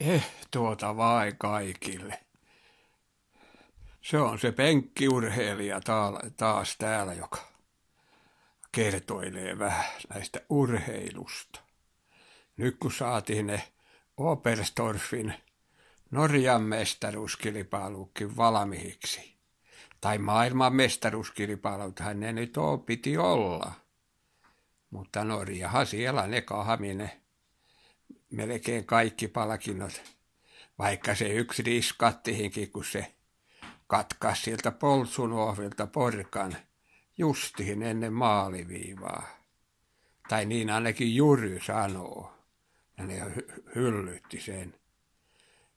Eh, tuota vai kaikille. Se on se penkkiurheilija taas täällä, joka kertoilee vähän näistä urheilusta. Nyt kun saatiin ne Oberstorfin Norjan mestaruuskilpailukin valmiiksi, tai maailman mestaruuskilpailuthan ne nyt on, piti olla. Mutta Norjahan siellä ne kahminen melkein kaikki palkinnot, vaikka se yksi riskattihinkin, kun se katkaisi sieltä poltsunuohvilta porkan justiin ennen maaliviivaa. Tai niin ainakin Jury sanoo. Ja ne hyllytti sen.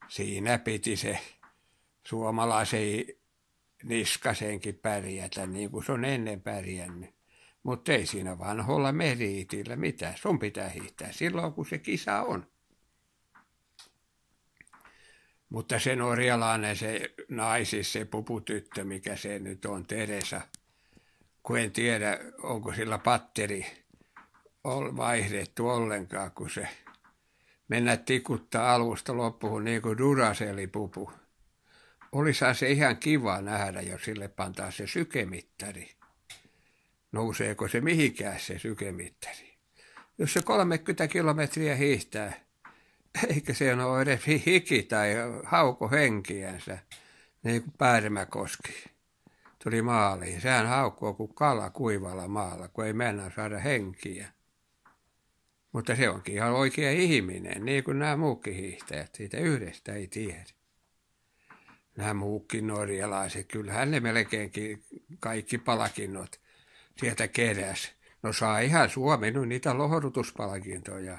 Siinä piti se suomalaisen niskasenkin pärjätä, niin kuin se on ennen pärjännyt. Mutta ei siinä vanholla meriitillä mitään. Sun pitää hiihtää silloin, kun se kisa on. Mutta se norjalainen, se naisis, se puputyttö, mikä se nyt on, Teresa, kun en tiedä, onko sillä patteri vaihdettu ollenkaan, kun se mennä tikuttaa alusta loppuun niin kuin Duraseli pupu Olisahan se ihan kiva nähdä, jos sille pantaa se sykemittari nouseeko se mihinkään se sykemittari. Jos se 30 kilometriä hiihtää, eikä se ole edes hiki tai hauko henkiänsä, niin kuin koski. tuli maaliin. Sehän haukkuu kuin kala kuivalla maalla, kun ei mennä saada henkiä. Mutta se onkin ihan oikea ihminen, niin kuin nämä muukin hiihtäjät. Siitä yhdestä ei tiedä. Nämä muukin norjalaiset, kyllähän ne melkeinkin kaikki palakinnot – sieltä keräs. No saa ihan Suomen no niitä lohdutuspalkintoja.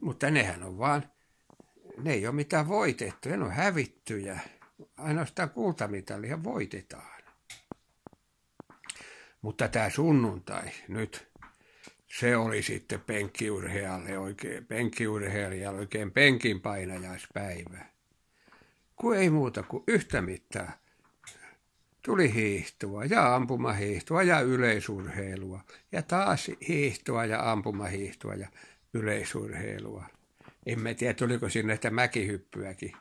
Mutta nehän on vaan, ne ei ole mitään voitettu, ne on hävittyjä. Ainoastaan kultamitalia voitetaan. Mutta tämä sunnuntai nyt, se oli sitten penkkiurheilijalle oikein, penkkiurheilijalle oikein penkin painajaispäivä. Kun ei muuta kuin yhtä mittaa tuli hiihtoa ja ampumahiihtoa ja yleisurheilua ja taas hiihtoa ja ampumahiihtoa ja yleisurheilua. En mä tiedä, tuliko sinne että mäkihyppyäkin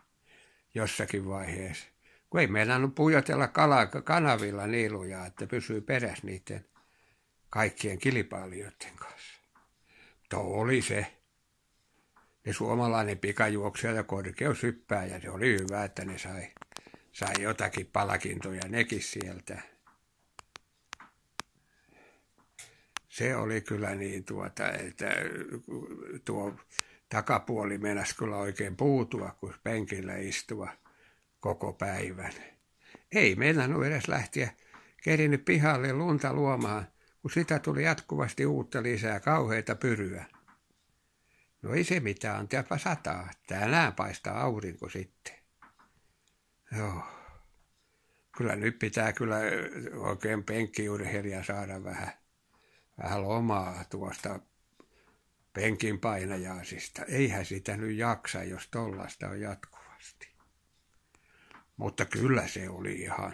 jossakin vaiheessa. Kun ei meidän pujotella kala, kanavilla niin lujaa, että pysyy perässä niiden kaikkien kilpailijoiden kanssa. Tuo oli se. Ne suomalainen pikajuoksija ja korkeushyppääjä, se oli hyvä, että ne sai sai jotakin palkintoja nekin sieltä. Se oli kyllä niin tuota, että tuo takapuoli mennäisi kyllä oikein puutua, kun penkillä istua koko päivän. Ei on edes lähteä kerinyt pihalle lunta luomaan, kun sitä tuli jatkuvasti uutta lisää kauheita pyryä. No ei se mitään, antiapa sataa. Tänään paistaa aurinko sitten. Joo. Kyllä nyt pitää kyllä oikein penkkiurheilija saada vähän, vähän lomaa tuosta penkin painajaisista. Eihän sitä nyt jaksa, jos tollasta on jatkuvasti. Mutta kyllä se oli ihan,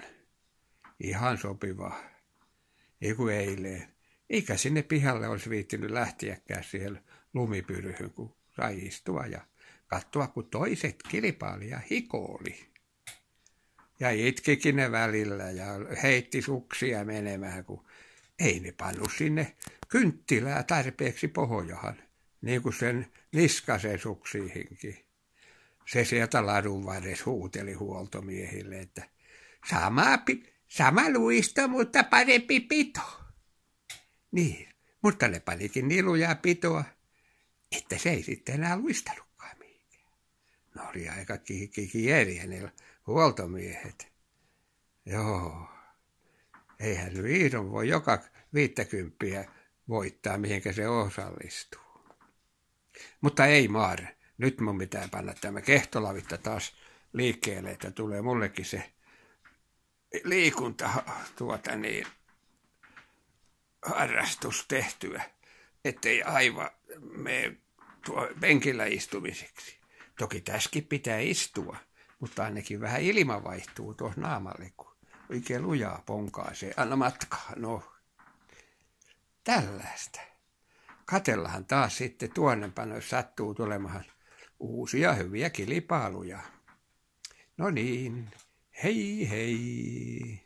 ihan sopiva, ei kun eilen. Eikä sinne pihalle olisi viittinyt lähtiäkään siihen lumipyryhyn, kun sai istua ja katsoa, kun toiset kilpailija hikoili. Ja itkikin ne välillä ja heitti suksia menemään, kun ei ne pannut sinne kynttilää tarpeeksi pohjahan, niin kuin sen niskasen suksiihinkin. Se sieltä ladun varres huuteli huoltomiehille, että sama, sama luista, mutta parempi pito. Niin, mutta ne panikin niluja niin pitoa, että se ei sitten enää luistanutkaan mihinkään. Ne no, oli aika kikikieriä, niillä huoltomiehet. Joo. Eihän vihdoin voi joka viittäkymppiä voittaa, mihinkä se osallistuu. Mutta ei maar. Nyt mun pitää panna tämä kehtolavitta taas liikkeelle, että tulee mullekin se liikunta tuota niin, harrastus tehtyä, ettei aivan me tuo penkillä istumiseksi. Toki tässäkin pitää istua mutta ainakin vähän ilma vaihtuu tuossa naamalle, kun oikein lujaa ponkaa se. Anna matkaa, no. Tällaista. Katellahan taas sitten tuonnepano, jos sattuu tulemahan uusia hyviä kilipaaluja. No niin, hei hei.